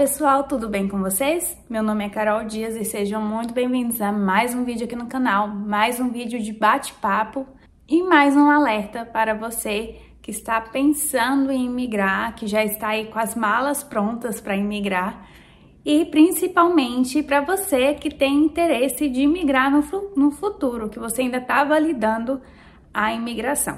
pessoal, tudo bem com vocês? Meu nome é Carol Dias e sejam muito bem-vindos a mais um vídeo aqui no canal, mais um vídeo de bate-papo e mais um alerta para você que está pensando em migrar, que já está aí com as malas prontas para emigrar e principalmente para você que tem interesse de migrar no, no futuro, que você ainda está validando a imigração.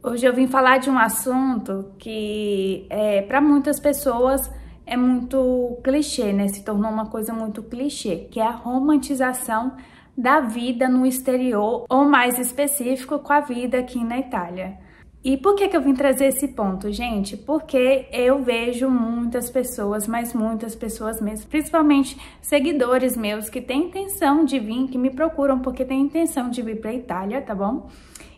Hoje eu vim falar de um assunto que é para muitas pessoas é muito clichê, né? Se tornou uma coisa muito clichê, que é a romantização da vida no exterior, ou mais específico, com a vida aqui na Itália. E por que, que eu vim trazer esse ponto, gente? Porque eu vejo muitas pessoas, mas muitas pessoas mesmo, principalmente seguidores meus que têm intenção de vir, que me procuram porque têm intenção de vir para a Itália, tá bom?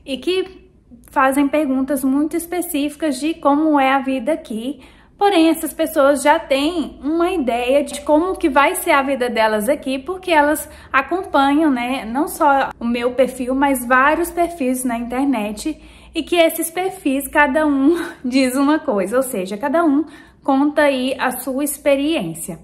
E que fazem perguntas muito específicas de como é a vida aqui, Porém, essas pessoas já têm uma ideia de como que vai ser a vida delas aqui, porque elas acompanham, né, não só o meu perfil, mas vários perfis na internet, e que esses perfis cada um diz uma coisa, ou seja, cada um conta aí a sua experiência.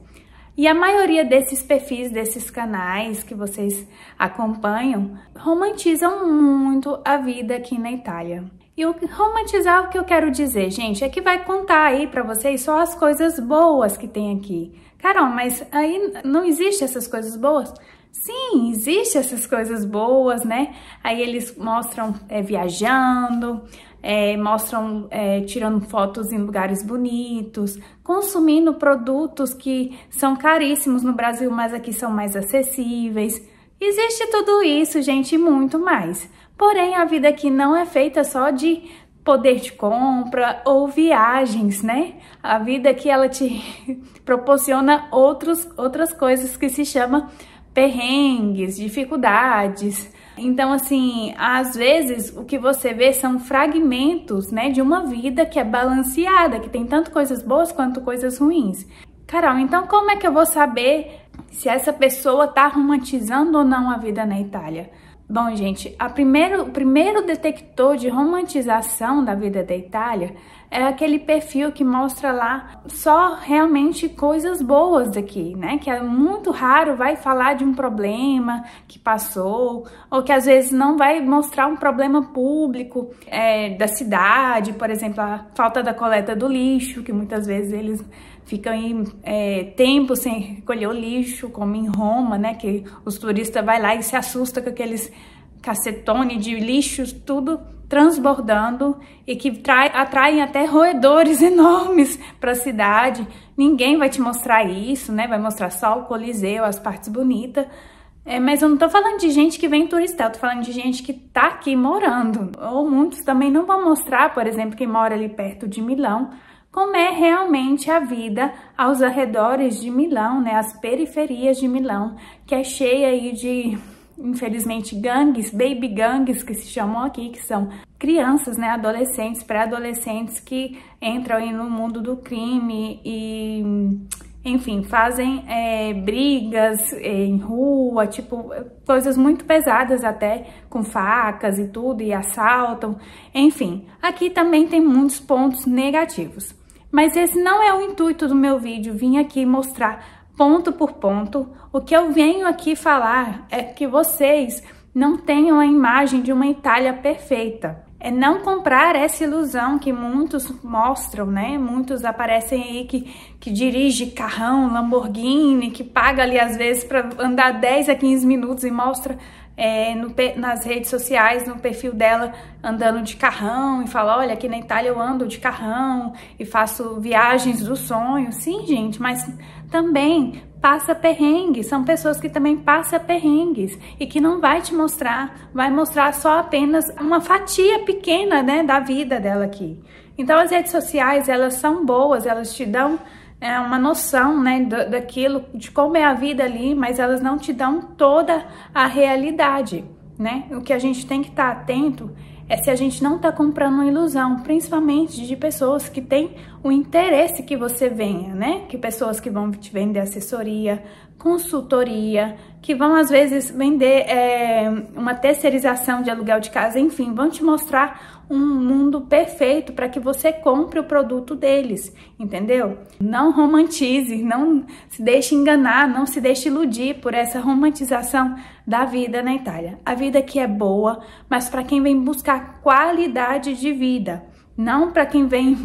E a maioria desses perfis, desses canais que vocês acompanham, romantizam muito a vida aqui na Itália. E o romantizar o que eu quero dizer, gente, é que vai contar aí para vocês só as coisas boas que tem aqui. Carol, mas aí não existe essas coisas boas? Sim, existe essas coisas boas, né? Aí eles mostram é, viajando, é, mostram é, tirando fotos em lugares bonitos, consumindo produtos que são caríssimos no Brasil, mas aqui são mais acessíveis. Existe tudo isso, gente, e muito mais. Porém, a vida aqui não é feita só de poder de compra ou viagens, né? A vida que ela te proporciona outros, outras coisas que se chama perrengues, dificuldades, então, assim, às vezes o que você vê são fragmentos, né, de uma vida que é balanceada, que tem tanto coisas boas quanto coisas ruins. Carol, então como é que eu vou saber se essa pessoa tá romantizando ou não a vida na Itália? Bom, gente, primeiro, o primeiro detector de romantização da vida da Itália é aquele perfil que mostra lá só realmente coisas boas daqui, né? Que é muito raro vai falar de um problema que passou, ou que às vezes não vai mostrar um problema público é, da cidade, por exemplo, a falta da coleta do lixo, que muitas vezes eles ficam aí é, tempo sem colher o lixo, como em Roma, né? Que os turistas vai lá e se assustam com aqueles cacetones de lixos, tudo transbordando e que trai, atraem até roedores enormes para a cidade. Ninguém vai te mostrar isso, né? Vai mostrar só o Coliseu, as partes bonitas. É, mas eu não tô falando de gente que vem turistar, eu tô falando de gente que tá aqui morando. Ou muitos também não vão mostrar, por exemplo, quem mora ali perto de Milão, como é realmente a vida aos arredores de Milão, né, as periferias de Milão, que é cheia aí de, infelizmente, gangues, baby gangues que se chamam aqui, que são crianças, né, adolescentes, pré-adolescentes que entram aí no mundo do crime e enfim, fazem é, brigas é, em rua, tipo, coisas muito pesadas até, com facas e tudo, e assaltam, enfim. Aqui também tem muitos pontos negativos. Mas esse não é o intuito do meu vídeo, vim aqui mostrar ponto por ponto. O que eu venho aqui falar é que vocês não tenham a imagem de uma Itália perfeita. É não comprar essa ilusão que muitos mostram, né? Muitos aparecem aí que, que dirige carrão, Lamborghini, que paga ali às vezes para andar 10 a 15 minutos e mostra é, no, nas redes sociais, no perfil dela, andando de carrão e fala: olha, aqui na Itália eu ando de carrão e faço viagens do sonho. Sim, gente, mas também passa perrengue, são pessoas que também passam perrengues e que não vai te mostrar, vai mostrar só apenas uma fatia pequena, né, da vida dela aqui. Então as redes sociais, elas são boas, elas te dão é, uma noção né, daquilo, de como é a vida ali, mas elas não te dão toda a realidade. Né? O que a gente tem que estar tá atento é se a gente não está comprando uma ilusão, principalmente de pessoas que têm o interesse que você venha, né? Que pessoas que vão te vender assessoria, consultoria, que vão às vezes vender é, uma terceirização de aluguel de casa, enfim, vão te mostrar um mundo perfeito para que você compre o produto deles, entendeu? Não romantize, não se deixe enganar, não se deixe iludir por essa romantização da vida na Itália. A vida que é boa, mas para quem vem buscar qualidade de vida, não para quem vem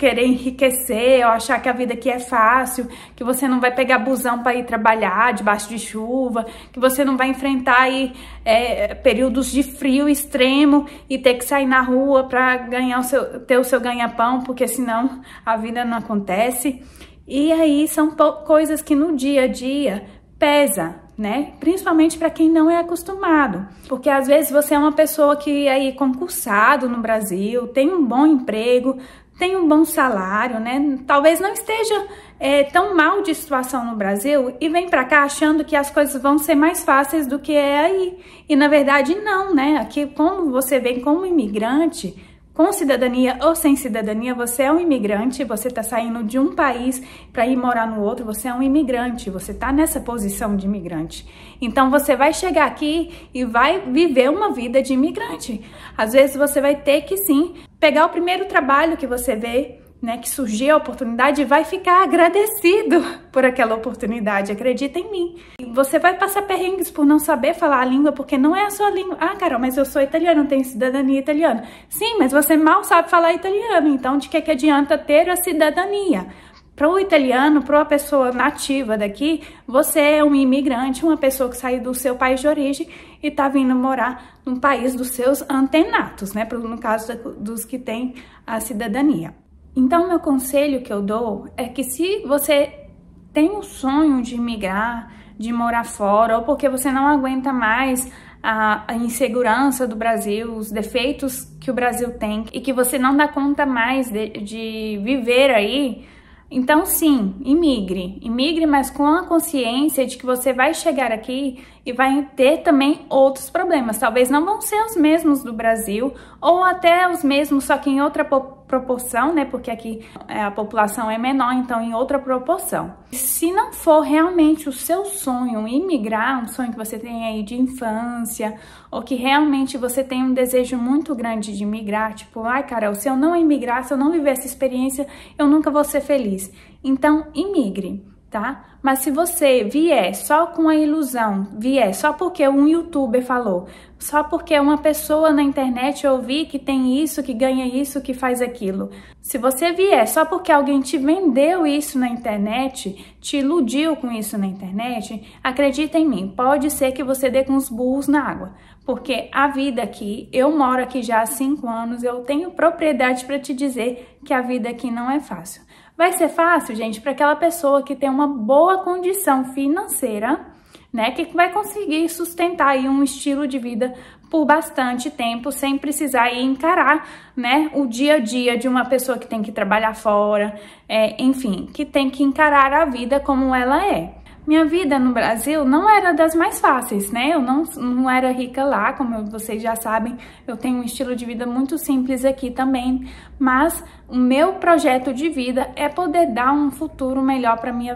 querer enriquecer ou achar que a vida aqui é fácil, que você não vai pegar busão para ir trabalhar debaixo de chuva, que você não vai enfrentar aí, é, períodos de frio extremo e ter que sair na rua para ganhar o seu, ter o seu ganha-pão, porque senão a vida não acontece. E aí são coisas que no dia a dia pesa, né? Principalmente para quem não é acostumado, porque às vezes você é uma pessoa que é aí concursado no Brasil, tem um bom emprego, tem um bom salário, né? Talvez não esteja é, tão mal de situação no Brasil e vem para cá achando que as coisas vão ser mais fáceis do que é aí. E na verdade não, né? Aqui como você vem como imigrante, com cidadania ou sem cidadania, você é um imigrante, você está saindo de um país para ir morar no outro, você é um imigrante, você está nessa posição de imigrante. Então você vai chegar aqui e vai viver uma vida de imigrante. Às vezes você vai ter que sim pegar o primeiro trabalho que você vê, né, que surgiu a oportunidade vai ficar agradecido por aquela oportunidade, acredita em mim. Você vai passar perrengues por não saber falar a língua, porque não é a sua língua. Ah, Carol, mas eu sou italiano, tenho cidadania italiana. Sim, mas você mal sabe falar italiano, então de que, que adianta ter a cidadania? Para o italiano, para uma pessoa nativa daqui, você é um imigrante, uma pessoa que saiu do seu país de origem e está vindo morar num país dos seus antenatos, né? No caso dos que têm a cidadania. Então, meu conselho que eu dou é que se você tem o sonho de migrar, de morar fora, ou porque você não aguenta mais a, a, insegurança do Brasil, os defeitos que o Brasil tem e que você não dá conta mais de, de viver aí, então sim, imigre. Imigre, mas com a consciência de que você vai chegar aqui e vai ter também outros problemas. Talvez não vão ser os mesmos do Brasil, ou até os mesmos, só que em outra população proporção, né? Porque aqui é, a população é menor, então em outra proporção. Se não for realmente o seu sonho imigrar, um sonho que você tem aí de infância, ou que realmente você tem um desejo muito grande de migrar, tipo, ai, Carol, se eu não imigrar, se eu não viver essa experiência, eu nunca vou ser feliz. Então, imigre tá? Mas se você vier só com a ilusão, vier só porque um youtuber falou, só porque uma pessoa na internet ouvi que tem isso, que ganha isso, que faz aquilo. Se você vier só porque alguém te vendeu isso na internet, te iludiu com isso na internet, acredita em mim, pode ser que você dê com os burros na água. Porque a vida aqui, eu moro aqui já há cinco anos, eu tenho propriedade para te dizer que a vida aqui não é fácil vai ser fácil, gente, para aquela pessoa que tem uma boa condição financeira, né, que vai conseguir sustentar aí um estilo de vida por bastante tempo sem precisar encarar, né, o dia a dia de uma pessoa que tem que trabalhar fora, é, enfim, que tem que encarar a vida como ela é. Minha vida no Brasil não era das mais fáceis, né? Eu não, não era rica lá, como vocês já sabem, eu tenho um estilo de vida muito simples aqui também, mas o meu projeto de vida é poder dar um futuro melhor para minha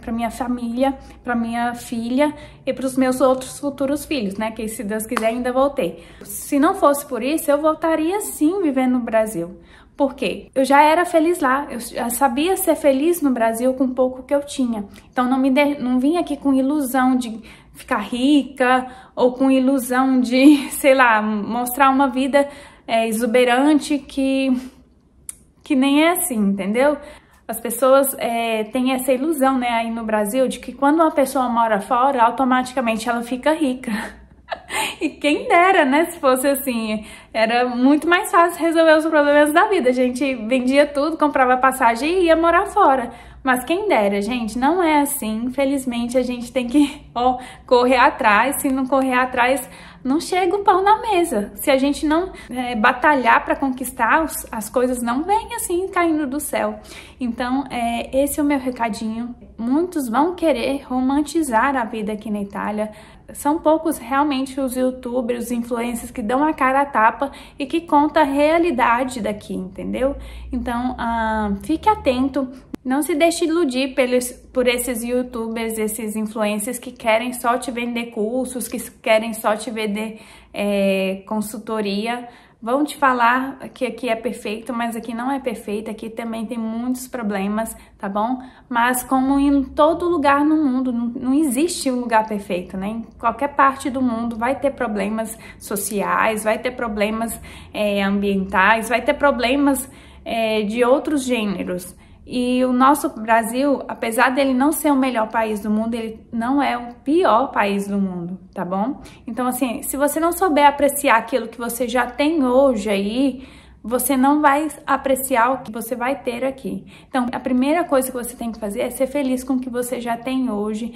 para minha família, para minha filha e para os meus outros futuros filhos, né? Que se Deus quiser ainda voltei. Se não fosse por isso, eu voltaria sim viver no Brasil, por quê? Eu já era feliz lá, eu já sabia ser feliz no Brasil com o pouco que eu tinha. Então não me de... não vim aqui com ilusão de ficar rica ou com ilusão de, sei lá, mostrar uma vida é, exuberante que que nem é assim, entendeu? As pessoas é, têm essa ilusão, né, aí no Brasil, de que quando uma pessoa mora fora, automaticamente ela fica rica. E quem dera, né, se fosse assim. Era muito mais fácil resolver os problemas da vida. A gente vendia tudo, comprava passagem e ia morar fora. Mas quem dera, gente, não é assim. Infelizmente, a gente tem que ó, correr atrás. Se não correr atrás, não chega o pão na mesa. Se a gente não é, batalhar para conquistar, as coisas não vêm assim caindo do céu. Então, é, esse é o meu recadinho. Muitos vão querer romantizar a vida aqui na Itália. São poucos realmente os youtubers, os influencers que dão a cara a tapa e que conta a realidade daqui, entendeu? Então, ah, fique atento, não se deixe iludir pelos, por esses youtubers, esses influencers que querem só te vender cursos, que querem só te ver, Eder, é, consultoria, vão te falar que aqui é perfeito, mas aqui não é perfeito, aqui também tem muitos problemas, tá bom? Mas como em todo lugar no mundo, não existe um lugar perfeito, né? Em qualquer parte do mundo vai ter problemas sociais, vai ter problemas é, ambientais, vai ter problemas é, de outros gêneros. E o nosso Brasil, apesar dele não ser o melhor país do mundo, ele não é o pior país do mundo, tá bom? Então, assim, se você não souber apreciar aquilo que você já tem hoje aí, você não vai apreciar o que você vai ter aqui. Então, a primeira coisa que você tem que fazer é ser feliz com o que você já tem hoje,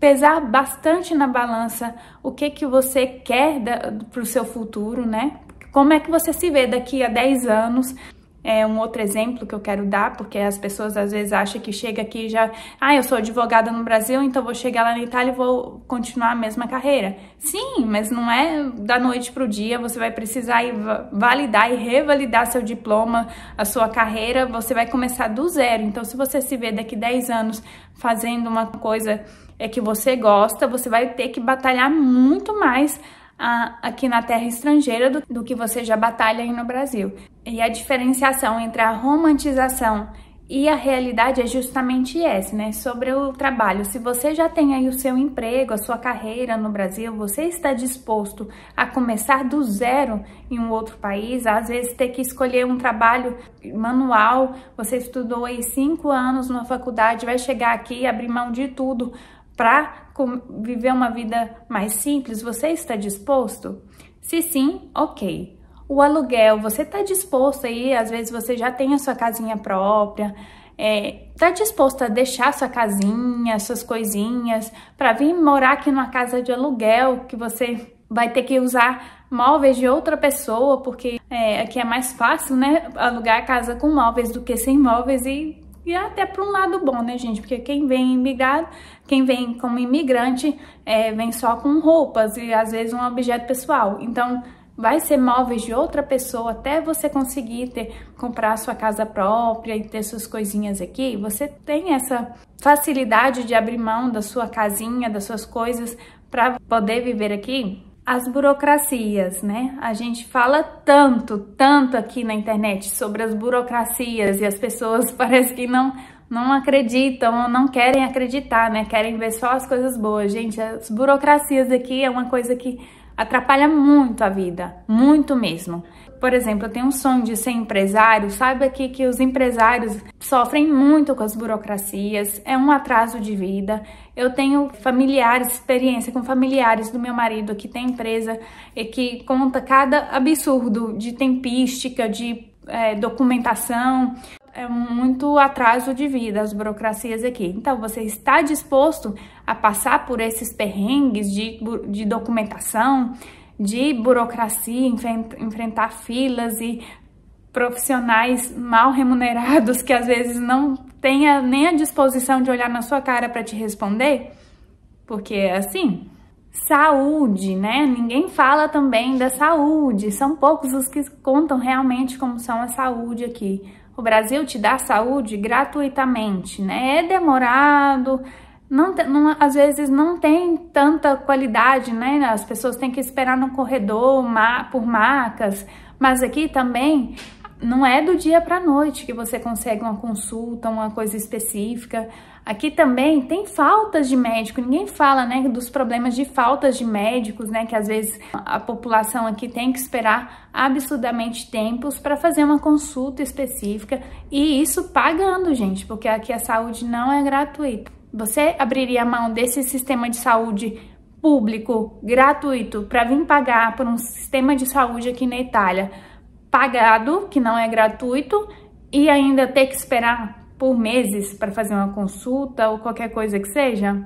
pesar bastante na balança o que que você quer para o seu futuro, né? Como é que você se vê daqui a 10 anos? é um outro exemplo que eu quero dar, porque as pessoas às vezes acham que chega aqui já, ah, eu sou advogada no Brasil, então vou chegar lá na Itália e vou continuar a mesma carreira. Sim, mas não é da noite pro dia, você vai precisar validar e revalidar seu diploma, a sua carreira, você vai começar do zero. Então, se você se vê daqui 10 anos fazendo uma coisa é que você gosta, você vai ter que batalhar muito mais a, aqui na terra estrangeira do, do que você já batalha aí no Brasil. E a diferenciação entre a romantização e a realidade é justamente essa, né? Sobre o trabalho. Se você já tem aí o seu emprego, a sua carreira no Brasil, você está disposto a começar do zero em um outro país, às vezes ter que escolher um trabalho manual. Você estudou aí cinco anos na faculdade, vai chegar aqui, e abrir mão de tudo para viver uma vida mais simples, você está disposto? Se sim, ok. O aluguel, você está disposto aí, às vezes você já tem a sua casinha própria, está é, tá disposto a deixar sua casinha, suas coisinhas, para vir morar aqui numa casa de aluguel que você vai ter que usar móveis de outra pessoa, porque é, aqui é mais fácil, né? Alugar a casa com móveis do que sem móveis e e é até para um lado bom, né, gente? Porque quem vem imigrado, quem vem como imigrante, é, vem só com roupas e às vezes um objeto pessoal. Então, vai ser móveis de outra pessoa até você conseguir ter, comprar sua casa própria e ter suas coisinhas aqui. Você tem essa facilidade de abrir mão da sua casinha, das suas coisas para poder viver aqui as burocracias, né? A gente fala tanto, tanto aqui na internet sobre as burocracias e as pessoas parece que não não acreditam ou não querem acreditar, né? Querem ver só as coisas boas. Gente, as burocracias aqui é uma coisa que atrapalha muito a vida, muito mesmo. Por exemplo, eu tenho um sonho de ser empresário, sabe aqui que os empresários sofrem muito com as burocracias, é um atraso de vida, eu tenho familiares, experiência com familiares do meu marido que tem empresa e é que conta cada absurdo de tempística, de é, documentação. É muito atraso de vida as burocracias aqui. Então, você está disposto a passar por esses perrengues de, de documentação, de burocracia, enfrentar filas e profissionais mal remunerados que às vezes não tenha nem a disposição de olhar na sua cara para te responder, porque é assim. Saúde, né? Ninguém fala também da saúde. São poucos os que contam realmente como são a saúde aqui. O Brasil te dá saúde gratuitamente, né? É demorado, não, não, às vezes não tem tanta qualidade, né? As pessoas têm que esperar no corredor por marcas, mas aqui também não é do dia para noite que você consegue uma consulta, uma coisa específica. Aqui também tem faltas de médico, ninguém fala, né, dos problemas de faltas de médicos, né, que às vezes a população aqui tem que esperar absurdamente tempos para fazer uma consulta específica e isso pagando, gente, porque aqui a saúde não é gratuita. Você abriria a mão desse sistema de saúde público gratuito para vir pagar por um sistema de saúde aqui na Itália? pagado, que não é gratuito, e ainda ter que esperar por meses para fazer uma consulta ou qualquer coisa que seja?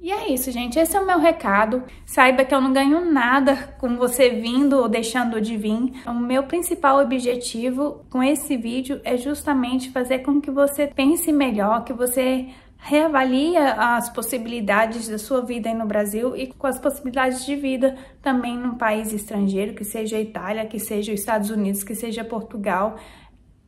E é isso, gente. Esse é o meu recado. Saiba que eu não ganho nada com você vindo ou deixando de vir. O meu principal objetivo com esse vídeo é justamente fazer com que você pense melhor, que você reavalia as possibilidades da sua vida aí no Brasil e com as possibilidades de vida também num país estrangeiro, que seja a Itália, que seja os Estados Unidos, que seja Portugal.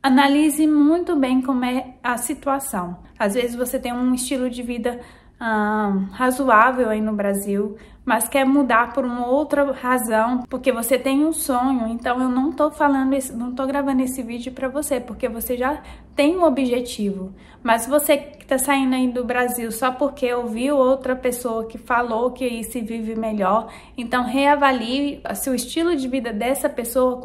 Analise muito bem como é a situação. Às vezes você tem um estilo de vida ah, razoável aí no Brasil, mas quer mudar por uma outra razão, porque você tem um sonho. Então eu não tô falando, esse, não tô gravando esse vídeo para você, porque você já tem um objetivo. Mas você que tá saindo aí do Brasil só porque ouviu outra pessoa que falou que aí se vive melhor, então reavalie se o estilo de vida dessa pessoa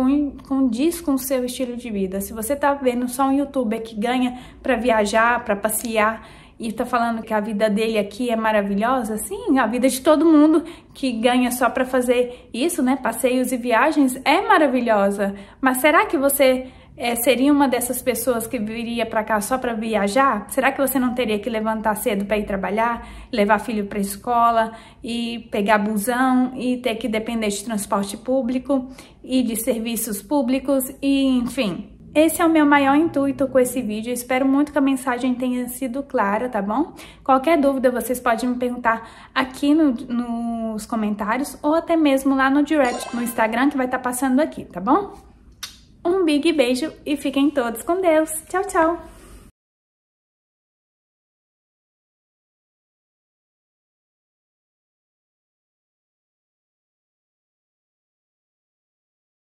condiz com o seu estilo de vida. Se você tá vendo só um youtuber que ganha para viajar, para passear, e tá falando que a vida dele aqui é maravilhosa, sim, a vida de todo mundo que ganha só para fazer isso, né, passeios e viagens é maravilhosa. Mas será que você é, seria uma dessas pessoas que viria para cá só para viajar? Será que você não teria que levantar cedo para ir trabalhar, levar filho para escola e pegar busão e ter que depender de transporte público e de serviços públicos e enfim? Esse é o meu maior intuito com esse vídeo, espero muito que a mensagem tenha sido clara, tá bom? Qualquer dúvida vocês podem me perguntar aqui no, nos comentários ou até mesmo lá no direct no Instagram que vai estar tá passando aqui, tá bom? Um big beijo e fiquem todos com Deus. Tchau, tchau!